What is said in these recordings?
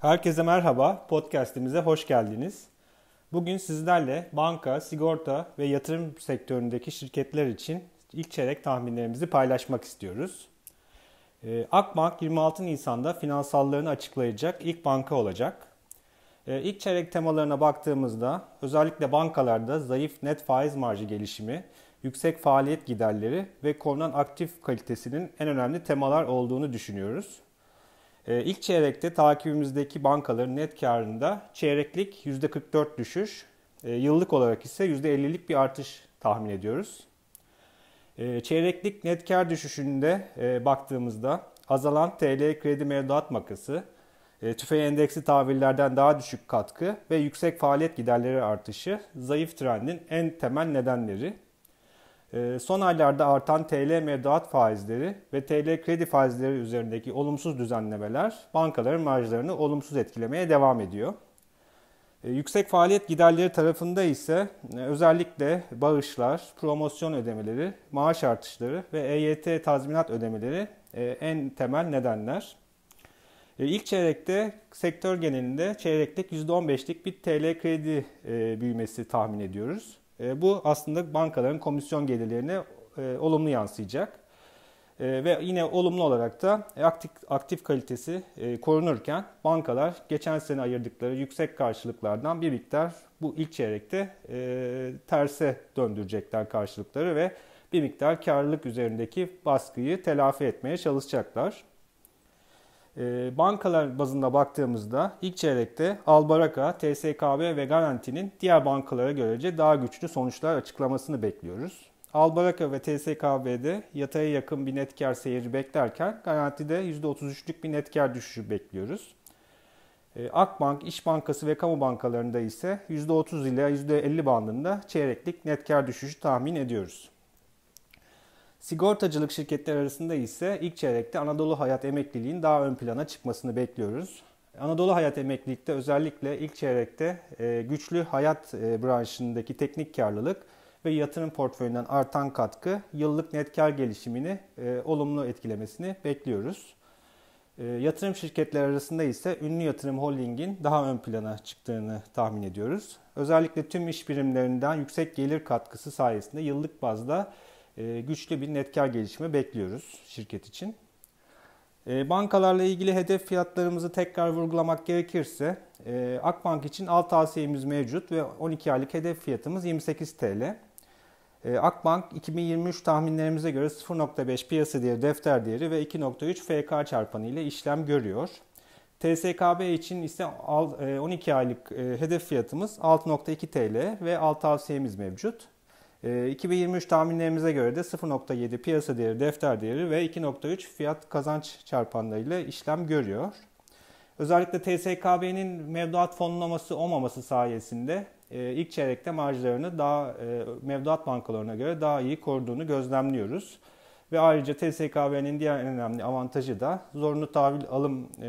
Herkese merhaba, podcast'imize hoş geldiniz. Bugün sizlerle banka, sigorta ve yatırım sektöründeki şirketler için ilk çeyrek tahminlerimizi paylaşmak istiyoruz. Ee, Akbank 26 Nisan'da finansallarını açıklayacak ilk banka olacak. Ee, ilk çeyrek temalarına baktığımızda özellikle bankalarda zayıf net faiz marjı gelişimi, yüksek faaliyet giderleri ve korunan aktif kalitesinin en önemli temalar olduğunu düşünüyoruz. Ee, ilk çeyrekte takibimizdeki bankaların net karında çeyreklik %44 düşüş, e, yıllık olarak ise %50'lik bir artış tahmin ediyoruz. Ee, çeyreklik net kar düşüşünde e, baktığımızda azalan TL kredi mevduat makası, e, tüfe endeksi tahvillerden daha düşük katkı ve yüksek faaliyet giderleri artışı zayıf trendin en temel nedenleri. Ee, son aylarda artan TL mevduat faizleri ve TL kredi faizleri üzerindeki olumsuz düzenlemeler bankaların marjlarını olumsuz etkilemeye devam ediyor. Ee, yüksek faaliyet giderleri tarafında ise e, özellikle bağışlar, promosyon ödemeleri, maaş artışları ve EYT tazminat ödemeleri e, en temel nedenler. Ee, ilk çeyrekte sektör genelinde çeyreklik %15'lik bir TL kredi e, büyümesi tahmin ediyoruz. E, bu aslında bankaların komisyon gelirlerine e, olumlu yansıyacak. E, ve yine olumlu olarak da e, aktif, aktif kalitesi e, korunurken bankalar geçen sene ayırdıkları yüksek karşılıklardan bir miktar bu ilk çeyrekte e, terse döndürecekler karşılıkları ve bir miktar karlılık üzerindeki baskıyı telafi etmeye çalışacaklar. Ee, bankalar bazında baktığımızda ilk çeyrekte Albaraka, TSKB ve Garanti'nin diğer bankalara görece daha güçlü sonuçlar açıklamasını bekliyoruz. Albaraka ve TSKB'de yataya yakın bir net kar seyri beklerken Garanti'de %33'lük bir net kar düşüşü bekliyoruz. Ee, Akbank, İş Bankası ve Kamu Bankalarında ise %30 ile %50 bandında çeyreklik net kar düşüşü tahmin ediyoruz. Sigortacılık şirketler arasında ise ilk çeyrekte Anadolu Hayat emekliliğin daha ön plana çıkmasını bekliyoruz. Anadolu Hayat Emeklilik'te özellikle ilk çeyrekte e, güçlü hayat e, branşındaki teknik karlılık ve yatırım portföyünden artan katkı yıllık net kar gelişimini e, olumlu etkilemesini bekliyoruz. Yatırım şirketler arasında ise ünlü yatırım holdingin daha ön plana çıktığını tahmin ediyoruz. Özellikle tüm iş birimlerinden yüksek gelir katkısı sayesinde yıllık bazda ee, güçlü bir netkar kar gelişimi bekliyoruz şirket için. Ee, bankalarla ilgili hedef fiyatlarımızı tekrar vurgulamak gerekirse e, Akbank için alt tavsiyemiz mevcut ve 12 aylık hedef fiyatımız 28 TL. Ee, Akbank 2023 tahminlerimize göre 0.5 piyasa değeri defter değeri ve 2.3 FK çarpanı ile işlem görüyor. TSKB için ise 12 e, aylık e, hedef fiyatımız 6.2 TL ve alt tavsiyemiz mevcut. 2023 ee, tahminlerimize göre de 0.7 piyasa değeri, defter değeri ve 2.3 fiyat kazanç çarpanlarıyla işlem görüyor. Özellikle TSKB'nin mevduat fonlaması olmaması sayesinde e, ilk çeyrekte marjlarını daha e, mevduat bankalarına göre daha iyi koruduğunu gözlemliyoruz. Ve ayrıca TSKB'nin diğer en önemli avantajı da zorunlu tahvil alım e,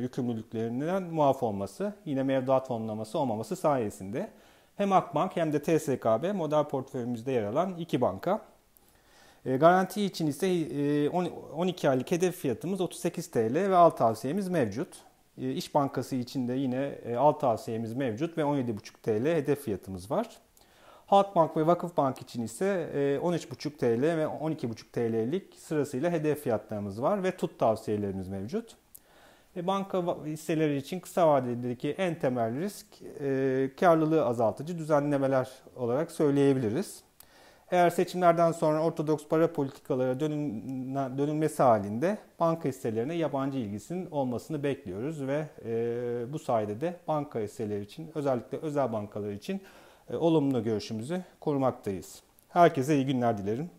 yükümlülüklerinden muaf olması, yine mevduat fonlaması olmaması sayesinde. Hem Akbank hem de TSKB model portföyümüzde yer alan iki banka. E, garanti için ise 12 e, aylık hedef fiyatımız 38 TL ve alt tavsiyemiz mevcut. E, İş Bankası için de yine alt tavsiyemiz mevcut ve 17,5 TL hedef fiyatımız var. Halkbank ve Vakıfbank için ise 13,5 TL ve 12,5 TL'lik sırasıyla hedef fiyatlarımız var ve tut tavsiyelerimiz mevcut. E, banka hisseleri için kısa vadedeki en temel risk e, karlılığı azaltıcı düzenlemeler olarak söyleyebiliriz. Eğer seçimlerden sonra ortodoks para politikalara dönülme, dönülmesi halinde banka hisselerine yabancı ilgisinin olmasını bekliyoruz ve e, bu sayede de banka hisseleri için özellikle özel bankalar için e, olumlu görüşümüzü korumaktayız. Herkese iyi günler dilerim.